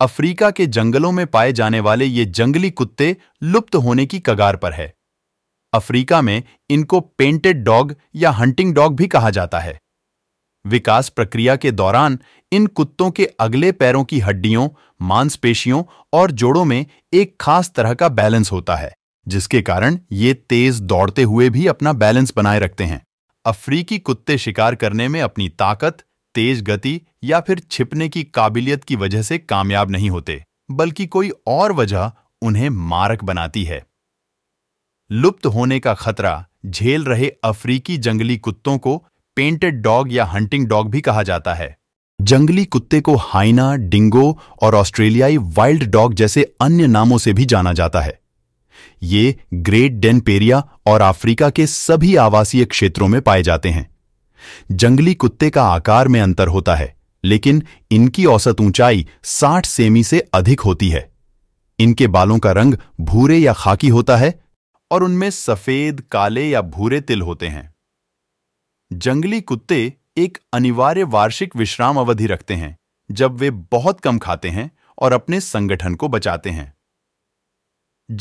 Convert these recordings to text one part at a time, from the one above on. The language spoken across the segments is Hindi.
अफ्रीका के जंगलों में पाए जाने वाले ये जंगली कुत्ते लुप्त होने की कगार पर है अफ्रीका में इनको पेंटेड डॉग या हंटिंग डॉग भी कहा जाता है विकास प्रक्रिया के दौरान इन कुत्तों के अगले पैरों की हड्डियों मांसपेशियों और जोड़ों में एक खास तरह का बैलेंस होता है जिसके कारण ये तेज दौड़ते हुए भी अपना बैलेंस बनाए रखते हैं अफ्रीकी कुत्ते शिकार करने में अपनी ताकत तेज गति या फिर छिपने की काबिलियत की वजह से कामयाब नहीं होते बल्कि कोई और वजह उन्हें मारक बनाती है लुप्त होने का खतरा झेल रहे अफ्रीकी जंगली कुत्तों को पेंटेड डॉग या हंटिंग डॉग भी कहा जाता है जंगली कुत्ते को हाइना डिंगो और ऑस्ट्रेलियाई वाइल्ड डॉग जैसे अन्य नामों से भी जाना जाता है ये ग्रेट डेनपेरिया और अफ्रीका के सभी आवासीय क्षेत्रों में पाए जाते हैं जंगली कुत्ते का आकार में अंतर होता है लेकिन इनकी औसत ऊंचाई 60 सेमी से अधिक होती है इनके बालों का रंग भूरे या खाकी होता है और उनमें सफेद काले या भूरे तिल होते हैं जंगली कुत्ते एक अनिवार्य वार्षिक विश्राम अवधि रखते हैं जब वे बहुत कम खाते हैं और अपने संगठन को बचाते हैं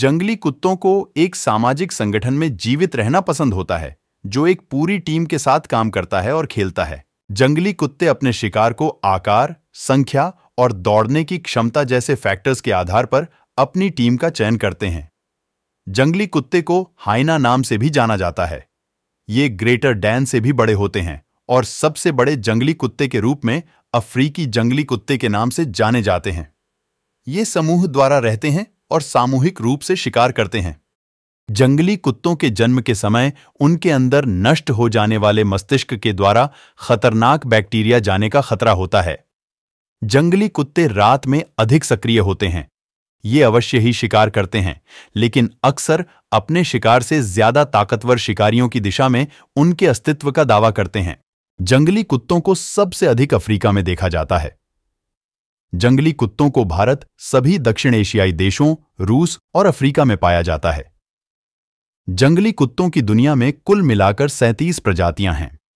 जंगली कुत्तों को एक सामाजिक संगठन में जीवित रहना पसंद होता है जो एक पूरी टीम के साथ काम करता है और खेलता है जंगली कुत्ते अपने शिकार को आकार संख्या और दौड़ने की क्षमता जैसे फैक्टर्स के आधार पर अपनी टीम का चयन करते हैं जंगली कुत्ते को हाइना नाम से भी जाना जाता है ये ग्रेटर डैन से भी बड़े होते हैं और सबसे बड़े जंगली कुत्ते के रूप में अफ्रीकी जंगली कुत्ते के नाम से जाने जाते हैं ये समूह द्वारा रहते हैं और सामूहिक रूप से शिकार करते हैं जंगली कुत्तों के जन्म के समय उनके अंदर नष्ट हो जाने वाले मस्तिष्क के द्वारा खतरनाक बैक्टीरिया जाने का खतरा होता है जंगली कुत्ते रात में अधिक सक्रिय होते हैं ये अवश्य ही शिकार करते हैं लेकिन अक्सर अपने शिकार से ज्यादा ताकतवर शिकारियों की दिशा में उनके अस्तित्व का दावा करते हैं जंगली कुत्तों को सबसे अधिक अफ्रीका में देखा जाता है जंगली कुत्तों को भारत सभी दक्षिण एशियाई देशों रूस और अफ्रीका में पाया जाता है जंगली कुत्तों की दुनिया में कुल मिलाकर सैंतीस प्रजातियां हैं